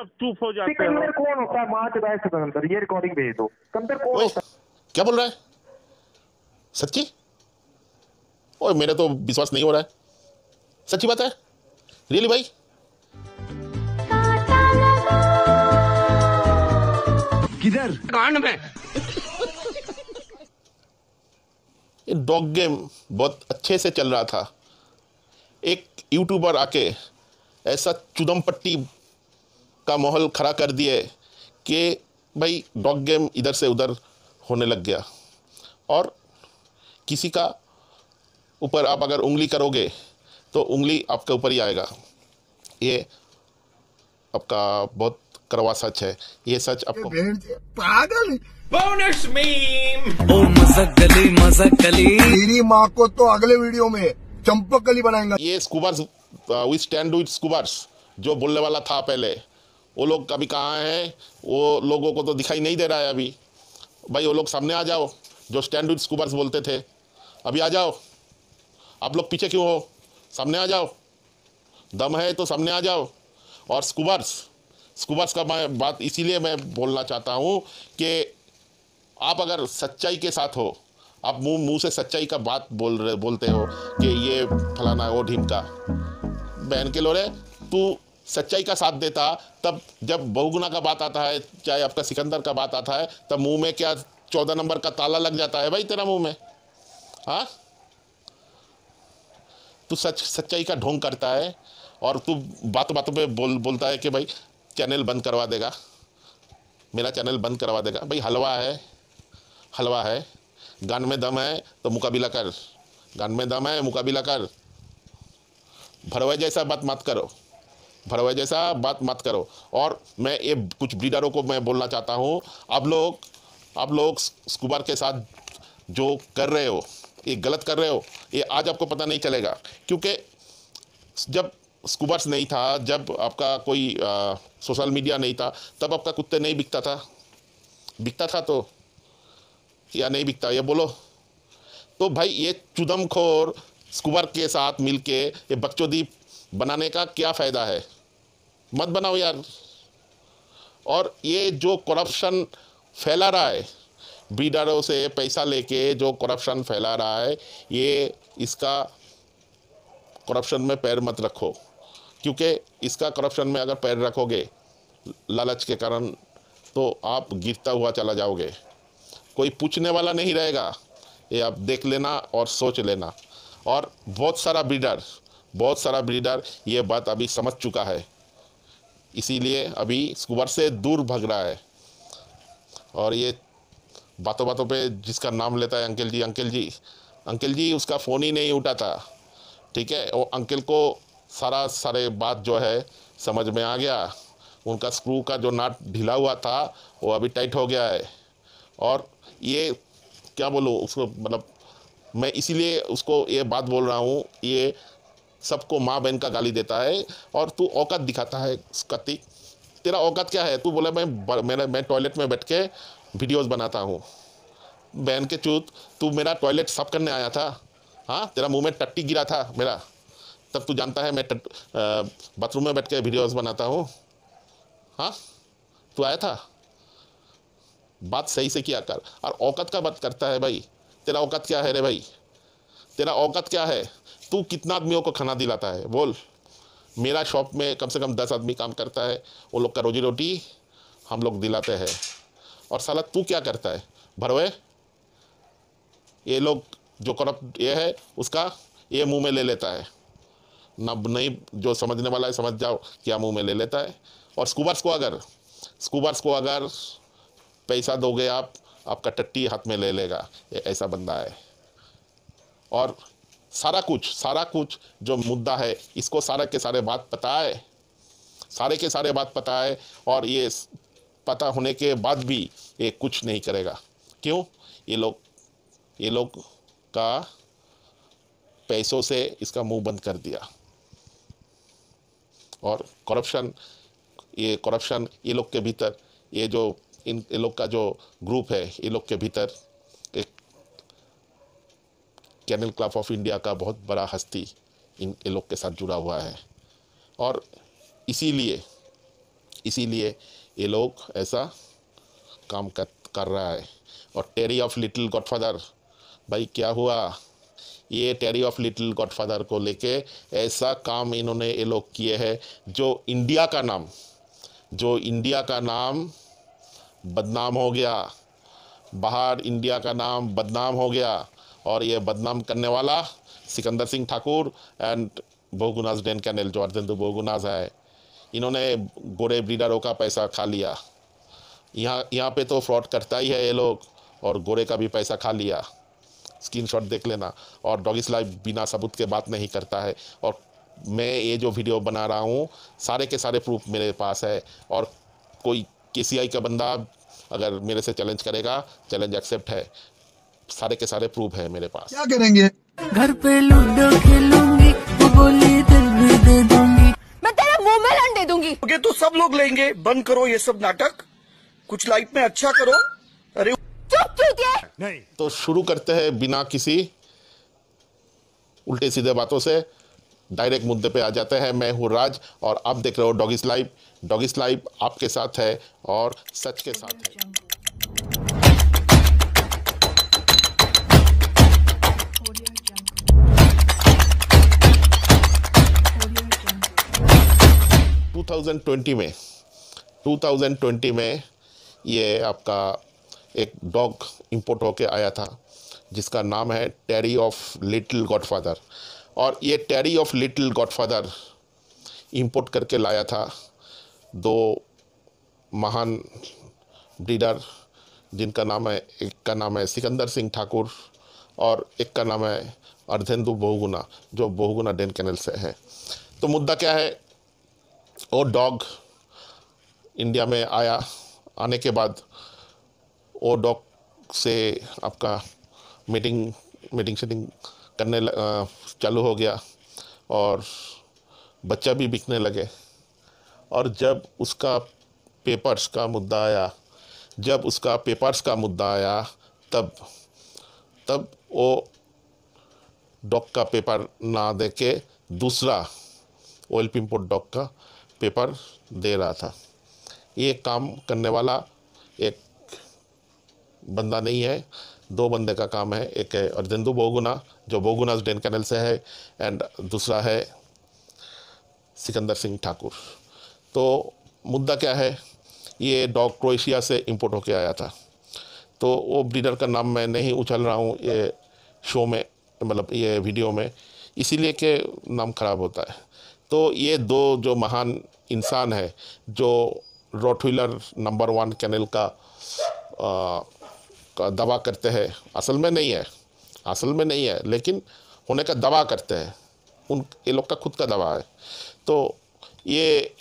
सब चुप हो जाते हैं कौन होता है ये रिकॉर्डिंग भेज दो कौन होता क्या बोल रहा है सच्ची ओए मेरा तो विश्वास नहीं हो रहा है सच्ची बात है रियली भाई किधर कान में ये डॉग गेम बहुत अच्छे से चल रहा था एक यूट्यूबर आके ऐसा चुदम पट्टी का माहौल खड़ा कर दिए कि भाई डॉग गेम इधर से उधर होने लग गया और किसी का ऊपर आप अगर उंगली करोगे तो उंगली आपके ऊपर ही आएगा ये आपका बहुत करवा सच है ये सच आपको पागल बोनस मीम ओ मजाक गली मजाक गली मेरी माँ को तो अगले वीडियो में चंपक गली बनाएंगे ये स्कूबर्स वी स्टैंड विद स्कूबर्स जो बोलने वाला था पहले वो लोग कभी कहाँ हैं वो लोगों को तो दिखाई नहीं दे रहा है अभी भाई वो लोग सामने आ जाओ जो स्टैंड स्कूबर्स बोलते थे अभी आ जाओ आप लोग पीछे क्यों हो सामने आ जाओ दम है तो सामने आ जाओ और स्कूबर्स स्कूबर्स का मैं बात इसीलिए मैं बोलना चाहता हूँ कि आप अगर सच्चाई के साथ हो आप मुंह मुंह से सच्चाई का बात बोल रहे बोलते हो कि ये फलाना वो ढीम का बहन के लोरे तू सच्चाई का साथ देता तब जब बहुगुना का बात आता है चाहे आपका सिकंदर का बात आता है तब मुंह में क्या चौदह नंबर का ताला लग जाता है भाई तेरा मुंह में हाँ तू सच सच्चाई का ढोंग करता है और तू बातों बातों पे बोल बोलता है कि भाई चैनल बंद करवा देगा मेरा चैनल बंद करवा देगा भाई हलवा है हलवा है गान में दम है तो मुकाबिला कर गान में दम है मुकाबिला कर भरवा जैसा बात मत करो भरवाई जैसा बात मत करो और मैं ये कुछ ब्रीडरों को मैं बोलना चाहता हूँ अब लोग अब लोग स्कूबर के साथ जो कर रहे हो ये गलत कर रहे हो ये आज आपको पता नहीं चलेगा क्योंकि जब स्कूबर्स नहीं था जब आपका कोई आ, सोशल मीडिया नहीं था तब आपका कुत्ते नहीं बिकता था बिकता था तो या नहीं बिकता ये बोलो तो भाई ये चुदमखोर स्कूबर के साथ मिलके ये बच्चोदीप बनाने का क्या फ़ायदा है मत बनाओ यार और ये जो करप्शन फैला रहा है ब्रीडरों से पैसा लेके जो करप्शन फैला रहा है ये इसका करप्शन में पैर मत रखो क्योंकि इसका करप्शन में अगर पैर रखोगे लालच के कारण तो आप गिरता हुआ चला जाओगे कोई पूछने वाला नहीं रहेगा ये आप देख लेना और सोच लेना और बहुत सारा ब्रीडर बहुत सारा ब्रीडर ये बात अभी समझ चुका है इसीलिए अभी स्कूबर से दूर भग रहा है और ये बातों बातों पे जिसका नाम लेता है uncle ji uncle ji uncle ji उसका फ़ोन ही नहीं उठाता ठीक है वो अंकल को सारा सारे बात जो है समझ में आ गया उनका स्क्रू का जो नाट ढीला हुआ था वो अभी टाइट हो गया है और ये क्या बोलूँ उसको मतलब मैं इसीलिए उसको ये बात बोल रहा हूँ ये सबको माँ बहन का गाली देता है और तू औकात दिखाता है कतिक तेरा औकात क्या है तू बोला मैं मेरा मैं टॉयलेट में बैठ के वीडियोस बनाता हूँ बहन के चूत तू मेरा टॉयलेट साफ करने आया था हाँ तेरा मुंह में टट्टी गिरा था मेरा तब तू जानता है मैं बाथरूम में बैठ के वीडियोस बनाता हूँ हाँ तू आया था बात सही से किया कर और औकात का बात करता है भाई तेरा औकात क्या है रे भाई तेरा औकात क्या है तू कितना आदमियों को खाना दिलाता है बोल मेरा शॉप में कम से कम दस आदमी काम करता है वो लोग का रोजी रोटी हम लोग दिलाते हैं और साला तू क्या करता है भरवे ये लोग जो करप्ट ये है उसका ये मुंह में ले लेता है ना नहीं जो समझने वाला है समझ जाओ क्या मुंह में ले लेता है और स्कूबर्स को अगर स्कूबर्स को अगर पैसा दोगे आप आपका टट्टी हाथ में ले लेगा ये ऐसा बंदा है और सारा कुछ सारा कुछ जो मुद्दा है इसको सारा के सारे बात पता है सारे के सारे बात पता है और ये पता होने के बाद भी ये कुछ नहीं करेगा क्यों ये लोग ये लोग का पैसों से इसका मुंह बंद कर दिया और करप्शन ये करप्शन ये लोग के भीतर ये जो इन ये लोग का जो ग्रुप है ये लोग के भीतर कैनल क्लब ऑफ इंडिया का बहुत बड़ा हस्ती इन लोग के साथ जुड़ा हुआ है और इसीलिए इसीलिए ये लोग ऐसा काम कर कर रहा है और टेरी ऑफ लिटिल गॉडफादर भाई क्या हुआ ये टेरी ऑफ लिटिल गॉडफादर को लेके ऐसा काम इन्होंने ये लोग किए हैं जो इंडिया का नाम जो इंडिया का नाम बदनाम हो गया बाहर इंडिया का नाम बदनाम हो गया और ये बदनाम करने वाला सिकंदर सिंह ठाकुर एंड बोगुनाज डेन कैनल जो अर्जेंद्र बोगुनाज है इन्होंने गोरे ब्रीडरों का पैसा खा लिया यहाँ यहाँ पे तो फ्रॉड करता ही है ये लोग और गोरे का भी पैसा खा लिया स्क्रीनशॉट देख लेना और डॉगिस लाइफ बिना सबूत के बात नहीं करता है और मैं ये जो वीडियो बना रहा हूँ सारे के सारे प्रूफ मेरे पास है और कोई के का बंदा अगर मेरे से चैलेंज करेगा चैलेंज एक्सेप्ट है सारे के सारे प्रूफ है मेरे पास क्या करेंगे घर पे लूडो खेलूंगी वो बोली दिल में दे दूंगी मैं तेरे मुंह में लन दे दूंगी ओके तो सब लोग लेंगे बंद करो ये सब नाटक कुछ लाइफ में अच्छा करो अरे चुप चुतिए नहीं तो शुरू करते हैं बिना किसी उल्टे सीधे बातों से डायरेक्ट मुद्दे पे आ जाते हैं मैं हूँ राज और आप देख रहे हो डॉगिस लाइव डॉगिस लाइव आपके साथ है और सच के साथ है 2020 में 2020 में ये आपका एक डॉग इंपोर्ट होके आया था जिसका नाम है टेरी ऑफ लिटिल गॉडफादर और ये Terry of little godfather import करके लाया था दो महान ब्रीडर जिनका नाम है एक का नाम है सिकंदर सिंह ठाकुर और एक का नाम है अर्धेंदु बहुगुना जो बहुगुना डेन कैनल से है तो मुद्दा क्या है वो डॉग इंडिया में आया आने के बाद वो डॉग से आपका मीटिंग मीटिंग शीटिंग करने चालू हो गया और बच्चा भी बिकने लगे और जब उसका पेपर्स का मुद्दा आया जब उसका पेपर्स का मुद्दा आया तब तब वो डॉग का पेपर ना दे के दूसरा ऑयल पिम्पोर्ट डॉग का पेपर दे रहा था ये काम करने वाला एक बंदा नहीं है दो बंदे का काम है एक है अर्जेंदु बोगुना जो बोगुना डेन कैनल से है एंड दूसरा है सिकंदर सिंह ठाकुर तो मुद्दा क्या है ये डॉग क्रोएशिया से इंपोर्ट होके आया था तो वो ब्रीडर का नाम मैं नहीं उछल रहा हूँ ये शो में मतलब ये वीडियो में इसीलिए कि नाम ख़राब होता है तो ये दो जो महान इंसान है जो rottweiler number one kennel का, का दवा करते हैं असल में नहीं है असल में नहीं है लेकिन होने का दवा करते हैं उन ये लोग का खुद का दवा है तो ये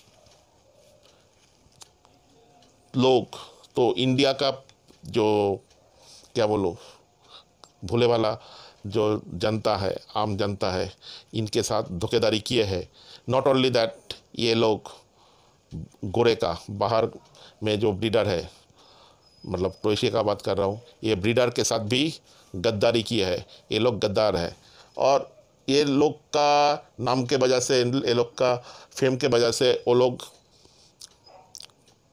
लोग तो इंडिया का जो क्या बोलो भूले वाला जो जनता है आम जनता है इनके साथ धोखेदारी किए हैं नॉट ओनली दैट ये लोग गोरे का बाहर में जो ब्रीडर है मतलब क्रोएशिया का बात कर रहा हूँ ये ब्रीडर के साथ भी गद्दारी की है ये लोग गद्दार है और ये लोग का नाम के वजह से ये लोग का फेम के वजह से वो लोग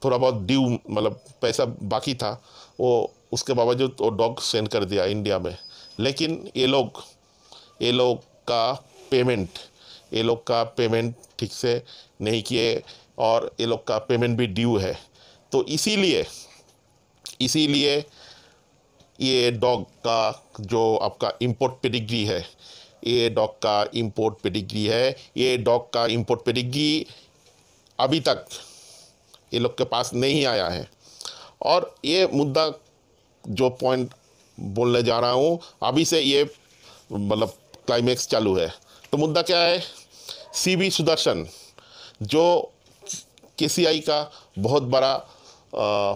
थोड़ा बहुत ड्यू मतलब पैसा बाकी था वो उसके बावजूद वो डॉग सेंड कर दिया इंडिया में लेकिन ये लोग ये लोग का पेमेंट ये लोग का पेमेंट ठीक से नहीं किए और ये लोग का पेमेंट भी ड्यू है तो इसीलिए इसीलिए ये डॉग का जो आपका इंपोर्ट पेडिग्री है ये डॉग का इंपोर्ट पेडिग्री है ये डॉग का इंपोर्ट पेडिग्री अभी तक ये लोग के पास नहीं आया है और ये मुद्दा जो पॉइंट बोलने जा रहा हूँ अभी से ये मतलब क्लाइमेक्स चालू है तो मुद्दा क्या है सीबी सुदर्शन जो के का बहुत बड़ा आ,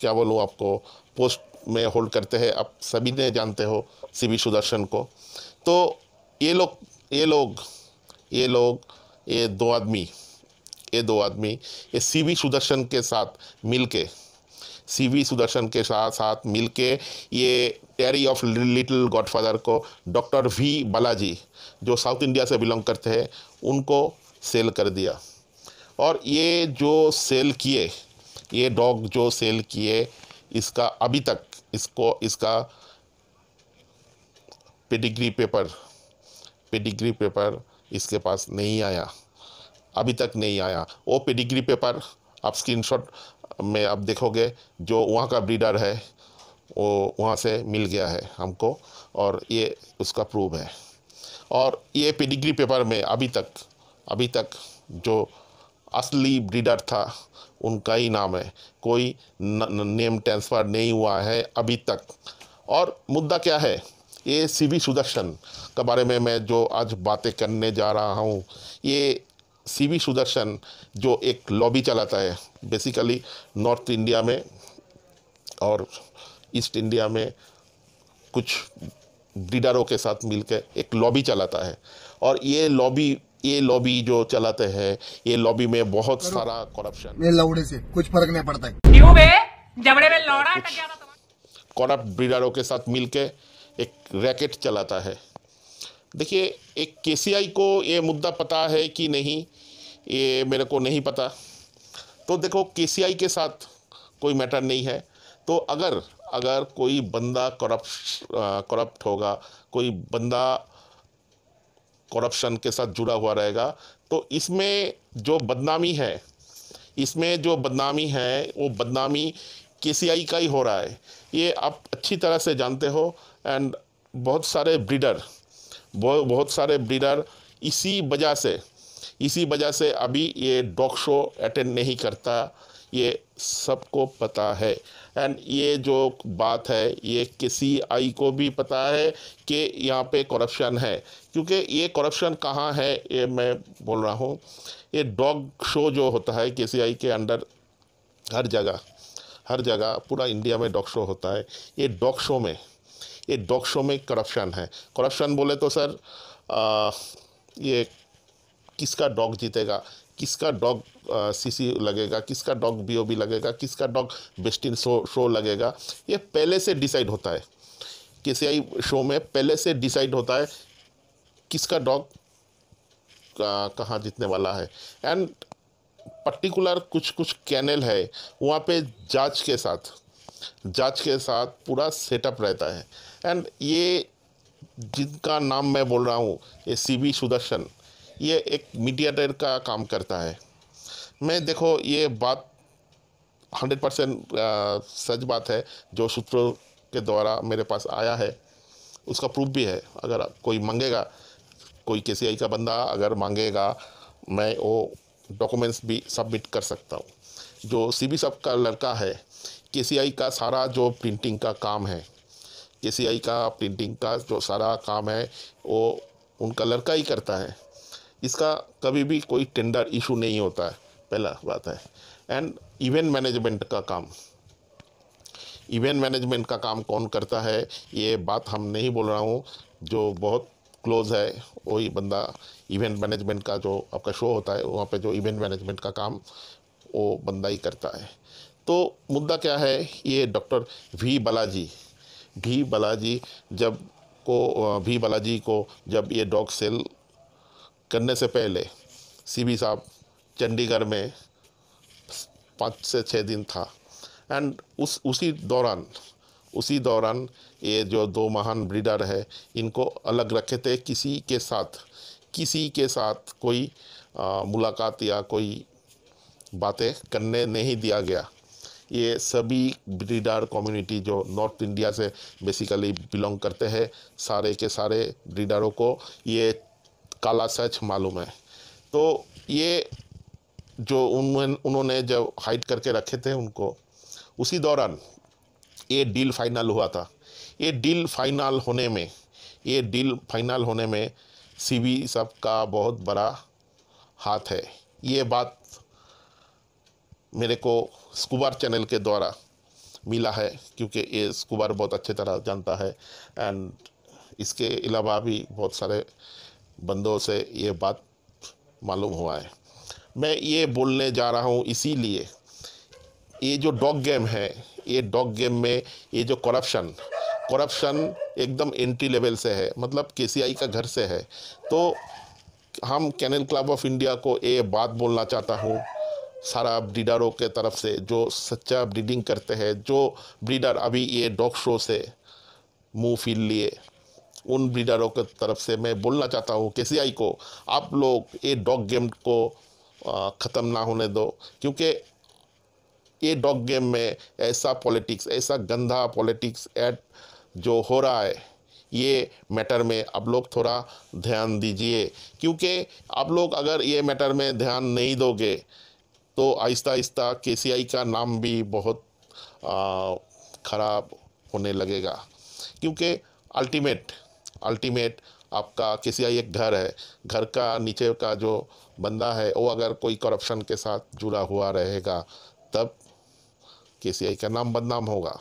क्या बोलूँ आपको पोस्ट में होल्ड करते हैं आप सभी ने जानते हो सीबी सुदर्शन को तो ये लोग ये लोग ये लोग ये दो आदमी ये दो आदमी ये सीबी सुदर्शन के साथ मिलके सीवी सुदर्शन के साथ साथ मिलके ये टेरी ऑफ लिटिल गॉडफादर को डॉक्टर वी बालाजी जो साउथ इंडिया से बिलोंग करते हैं उनको सेल कर दिया और ये जो सेल किए ये डॉग जो सेल किए इसका अभी तक इसको इसका पेडिग्री पेपर पेडिग्री पेपर इसके पास नहीं आया अभी तक नहीं आया वो पेडिग्री पेपर आप स्क्रीनशॉट में आप देखोगे जो वहाँ का ब्रीडर है वो वहाँ से मिल गया है हमको और ये उसका प्रूव है और ये पेडिग्री पेपर में अभी तक अभी तक जो असली ब्रीडर था उनका ही नाम है कोई न, न, नेम ट्रांसफ़र नहीं हुआ है अभी तक और मुद्दा क्या है ये सी वी सुदर्शन के बारे में मैं जो आज बातें करने जा रहा हूँ ये सी वी सुदर्शन जो एक लॉबी चलाता है बेसिकली नॉर्थ इंडिया में और ईस्ट इंडिया में कुछ ब्रीडरों के साथ मिलकर एक लॉबी चलाता है और ये लॉबी ये लॉबी जो चलाते हैं ये लॉबी में बहुत सारा करप्शन लौड़े से कुछ फर्क नहीं पड़ता है करप्ट ब्रीडरों के साथ मिलकर एक रैकेट चलाता है देखिए एक के को ये मुद्दा पता है कि नहीं ये मेरे को नहीं पता तो देखो के के साथ कोई मैटर नहीं है तो अगर अगर कोई बंदा करप्ट करप्ट होगा कोई बंदा करप्शन के साथ जुड़ा हुआ रहेगा तो इसमें जो बदनामी है इसमें जो बदनामी है वो बदनामी के का ही हो रहा है ये आप अच्छी तरह से जानते हो एंड बहुत सारे ब्रीडर बहुत बहुत सारे ब्रीडर इसी वजह से इसी वजह से अभी ये डॉग शो अटेंड नहीं करता ये सबको पता है एंड ये जो बात है ये किसी आई को भी पता है कि यहाँ पे करप्शन है क्योंकि ये करप्शन कहाँ है ये मैं बोल रहा हूँ ये डॉग शो जो होता है के सी आई के अंडर हर जगह हर जगह पूरा इंडिया में डॉग शो होता है ये डॉग शो में ये डॉग शो में करप्शन है करप्शन बोले तो सर आ, ये किसका डॉग जीतेगा किसका डॉग सीसी लगेगा किसका डॉग बीओबी लगेगा किसका dog best in show show लगेगा ये पहले से डिसाइड होता है केसीआई शो में पहले से डिसाइड होता है किसका डॉग कहाँ जीतने वाला है एंड पर्टिकुलर कुछ कुछ कैनल है वहाँ पे जांच के साथ जांच के साथ पूरा सेटअप रहता है एंड ये जिनका नाम मैं बोल रहा हूँ ये सी बी सुदर्शन ये एक डर का काम करता है मैं देखो ये बात हंड्रेड परसेंट सच बात है जो सूत्रों के द्वारा मेरे पास आया है उसका प्रूफ भी है अगर कोई मांगेगा कोई के सी आई का बंदा अगर मांगेगा मैं वो डॉक्यूमेंट्स भी सबमिट कर सकता हूँ जो सी बी सब का लड़का है के सी आई का सारा जो प्रिंटिंग का काम है के सी आई का प्रिंटिंग का जो सारा काम है वो उनका लड़का ही करता है इसका कभी भी कोई टेंडर इशू नहीं होता है पहला बात है एंड इवेंट मैनेजमेंट का काम इवेंट मैनेजमेंट का काम कौन करता है ये बात हम नहीं बोल रहा हूँ जो बहुत क्लोज है वही बंदा इवेंट मैनेजमेंट का जो आपका शो होता है वहाँ पे जो इवेंट मैनेजमेंट का काम वो बंदा ही करता है तो मुद्दा क्या है ये doctor V Balaji V Balaji जब को वी बालाजी को जब ये डॉग सेल करने से पहले सी साहब चंडीगढ़ में पाँच से छः दिन था एंड उस उसी दौरान उसी दौरान ये जो दो महान ब्रीडर है इनको अलग रखे थे किसी के साथ किसी के साथ कोई आ, मुलाकात या कोई बातें करने नहीं दिया गया ये सभी ब्रीडर कम्युनिटी जो नॉर्थ इंडिया से बेसिकली बिलोंग करते हैं सारे के सारे ब्रीडरों को ये काला सच मालूम है तो ये जो उन्होंने उन्होंने जब हाइड करके रखे थे उनको उसी दौरान ये डील फाइनल हुआ था ये डील फाइनल होने में ये डील फाइनल होने में सीबी सब का बहुत बड़ा हाथ है ये बात मेरे को स्कूबार चैनल के द्वारा मिला है क्योंकि ये स्कूबार बहुत अच्छे तरह जानता है एंड इसके अलावा भी बहुत सारे बंदों से ये बात मालूम हुआ है मैं ये बोलने जा रहा हूँ इसीलिए ये जो डॉग गेम है ये डॉग गेम में ये जो करप्शन करप्शन एकदम एंट्री लेवल से है मतलब के का घर से है तो हम कैनल क्लब ऑफ इंडिया को ये बात बोलना चाहता हूँ सारा ब्रीडरों के तरफ से जो सच्चा ब्रीडिंग करते हैं जो ब्रीडर अभी ये डॉग शो से मुंह फील लिए उन ब्रीडरों की तरफ से मैं बोलना चाहता हूँ के को आप लोग ये डॉग गेम को ख़त्म ना होने दो क्योंकि ये डॉग गेम में ऐसा पॉलिटिक्स ऐसा गंदा पॉलिटिक्स एड जो हो रहा है ये मैटर में आप लोग थोड़ा ध्यान दीजिए क्योंकि आप लोग अगर ये मैटर में ध्यान नहीं दोगे तो आहिस्ता आहिस्ता के का नाम भी बहुत ख़राब होने लगेगा क्योंकि अल्टीमेट अल्टीमेट आपका किसी एक घर है घर का नीचे का जो बंदा है वो अगर कोई करप्शन के साथ जुड़ा हुआ रहेगा तब के का नाम बदनाम होगा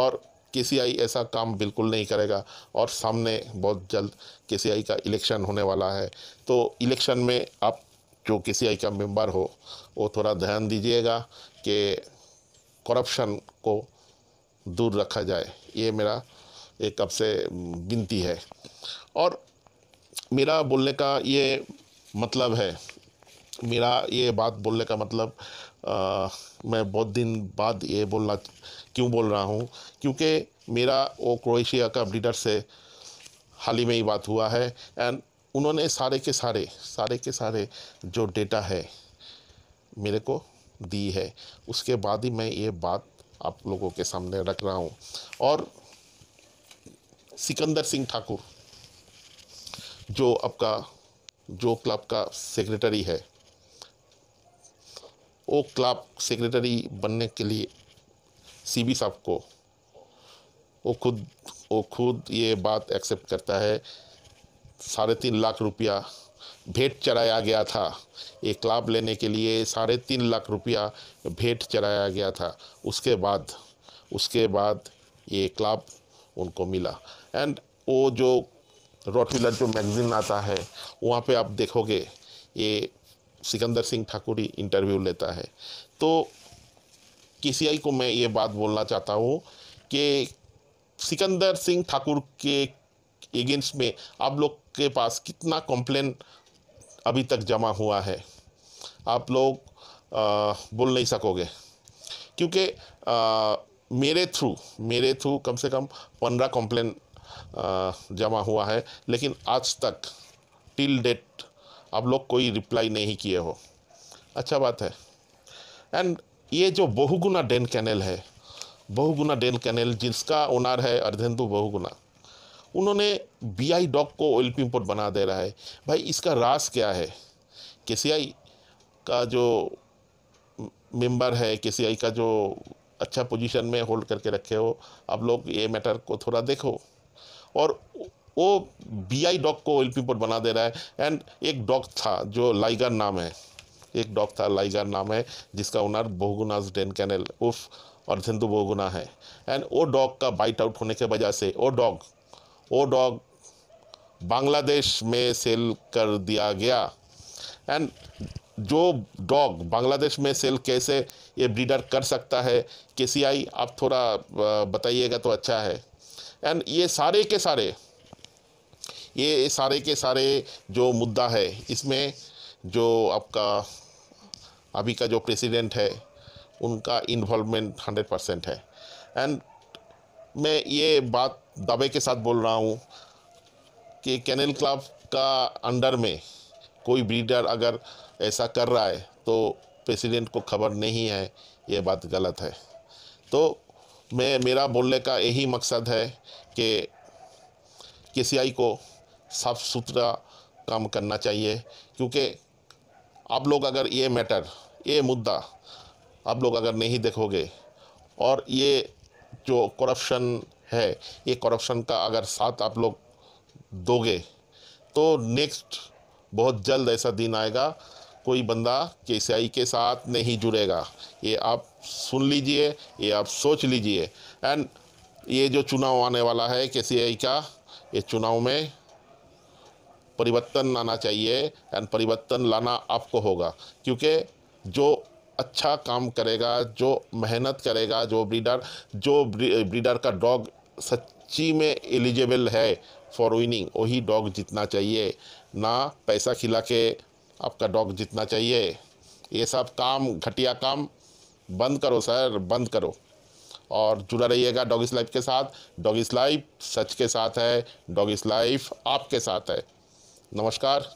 और के ऐसा काम बिल्कुल नहीं करेगा और सामने बहुत जल्द के का इलेक्शन होने वाला है तो इलेक्शन में आप जो के का मेंबर हो वो थोड़ा ध्यान दीजिएगा कि करप्शन को दूर रखा जाए ये मेरा एक कब से गिनती है और मेरा बोलने का ये मतलब है मेरा ये बात बोलने का मतलब आ, मैं बहुत दिन बाद ये बोलना क्यों बोल रहा हूँ क्योंकि मेरा वो क्रोएशिया का ब्रीडर से हाल ही में ही बात हुआ है एंड उन्होंने सारे के सारे सारे के सारे जो डेटा है मेरे को दी है उसके बाद ही मैं ये बात आप लोगों के सामने रख रहा हूँ और सिकंदर सिंह ठाकुर जो आपका जो क्लब का सेक्रेटरी है वो क्लब सेक्रेटरी बनने के लिए सीबी साहब को वो खुद वो खुद ये बात एक्सेप्ट करता है साढ़े तीन लाख रुपया भेंट चढ़ाया गया था ये क्लब लेने के लिए साढ़े तीन लाख रुपया भेंट चढ़ाया गया था उसके बाद उसके बाद ये क्लब उनको मिला एंड वो जो रोटविलर जो मैगज़ीन आता है वहाँ पे आप देखोगे ये सिकंदर सिंह ठाकुर ही इंटरव्यू लेता है तो के को मैं ये बात बोलना चाहता हूँ कि सिकंदर सिंह ठाकुर के एगेंस्ट में आप लोग के पास कितना कंप्लेन अभी तक जमा हुआ है आप लोग आ, बोल नहीं सकोगे क्योंकि मेरे थ्रू मेरे थ्रू कम से कम पंद्रह कंप्लेन जमा हुआ है लेकिन आज तक टिल डेट आप लोग कोई रिप्लाई नहीं किए हो अच्छा बात है एंड ये जो बहुगुना डेन कैनल है बहुगुना डेन कैनल जिसका ओनर है अर्धेंदु बहुगुना उन्होंने बीआई डॉक को ऑयल पिम्पोर्ट बना दे रहा है भाई इसका रास क्या है के का जो मेंबर है के का जो अच्छा पोजीशन में होल्ड करके रखे हो अब लोग ये मैटर को थोड़ा देखो और वो बी आई डॉग को पी पोर्ट बना दे रहा है एंड एक डॉग था जो लाइगर नाम है एक डॉग था लाइगर नाम है जिसका ओनर बहुगुनाज डेन कैनल उफ और सिंधु बहुगुना है एंड वो डॉग का बाइट आउट होने के वजह से वो डॉग वो डॉग बांग्लादेश में सेल कर दिया गया एंड जो डॉग बांग्लादेश में सेल कैसे ये ब्रीडर कर सकता है के सी आई आप थोड़ा बताइएगा तो अच्छा है एंड ये सारे के सारे ये सारे के सारे जो मुद्दा है इसमें जो आपका अभी का जो प्रेसिडेंट है उनका इन्वॉल्वमेंट हंड्रेड परसेंट है एंड मैं ये बात दावे के साथ बोल रहा हूँ कि कैनल क्लब का अंडर में कोई ब्रीडर अगर ऐसा कर रहा है तो प्रेसिडेंट को खबर नहीं है ये बात गलत है तो मैं मेरा बोलने का यही मकसद है कि के सी को साफ सुथरा काम करना चाहिए क्योंकि आप लोग अगर ये मैटर ये मुद्दा आप लोग अगर नहीं देखोगे और ये जो करप्शन है ये करप्शन का अगर साथ आप लोग दोगे तो नेक्स्ट बहुत जल्द ऐसा दिन आएगा कोई बंदा के के साथ नहीं जुड़ेगा ये आप सुन लीजिए ये आप सोच लीजिए एंड ये जो चुनाव आने वाला है के का ये चुनाव में परिवर्तन लाना चाहिए एंड परिवर्तन लाना आपको होगा क्योंकि जो अच्छा काम करेगा जो मेहनत करेगा जो ब्रीडर जो ब्रीडर का डॉग सच्ची में एलिजिबल है फॉर विनिंग वही डॉग जीतना चाहिए ना पैसा खिला के आपका डॉग जितना चाहिए ये सब काम घटिया काम बंद करो सर बंद करो और जुड़ा रहिएगा डॉगिस लाइफ के साथ डॉगिस लाइफ सच के साथ है डॉगिस लाइफ आपके साथ है नमस्कार